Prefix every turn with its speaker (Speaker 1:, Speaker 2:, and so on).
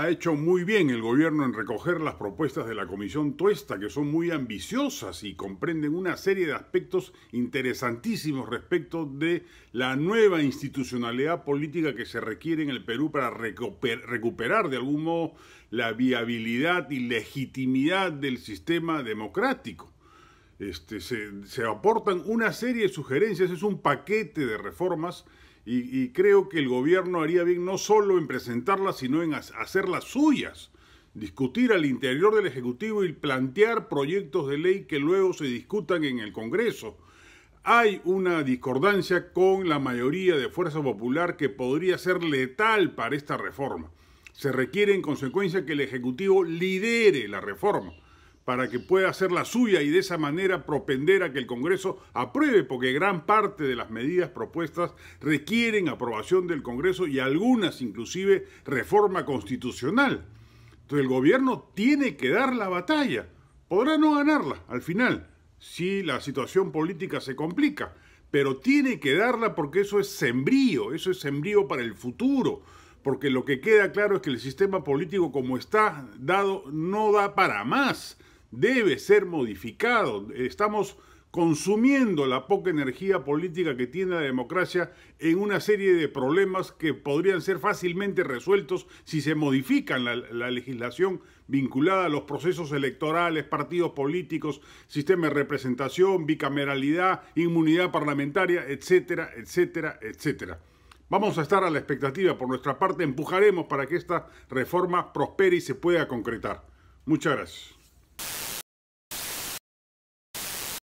Speaker 1: ha hecho muy bien el gobierno en recoger las propuestas de la Comisión Tuesta, que son muy ambiciosas y comprenden una serie de aspectos interesantísimos respecto de la nueva institucionalidad política que se requiere en el Perú para recuperar de algún modo la viabilidad y legitimidad del sistema democrático. Este, se, se aportan una serie de sugerencias, es un paquete de reformas y, creo que el gobierno haría bien no solo en presentarlas, sino en hacerlas suyas. Discutir al interior del Ejecutivo y plantear proyectos de ley que luego se discutan en el Congreso. Hay una discordancia con la mayoría de Fuerza Popular que podría ser letal para esta reforma. Se requiere en consecuencia que el Ejecutivo lidere la reforma para que pueda hacer la suya y de esa manera propender a que el Congreso apruebe, porque gran parte de las medidas propuestas requieren aprobación del Congreso y algunas inclusive reforma constitucional. Entonces el gobierno tiene que dar la batalla. Podrá no ganarla al final, si la situación política se complica, pero tiene que darla porque eso es sembrío, eso es sembrío para el futuro, porque lo que queda claro es que el sistema político como está dado no da para más debe ser modificado. Estamos consumiendo la poca energía política que tiene la democracia en una serie de problemas que podrían ser fácilmente resueltos si se modifican la, legislación vinculada a los procesos electorales, partidos políticos, sistema de representación, bicameralidad, inmunidad parlamentaria, etcétera, etcétera, etcétera. Vamos a estar a la expectativa. Por nuestra parte, empujaremos para que esta reforma prospere y se pueda concretar. Muchas gracias.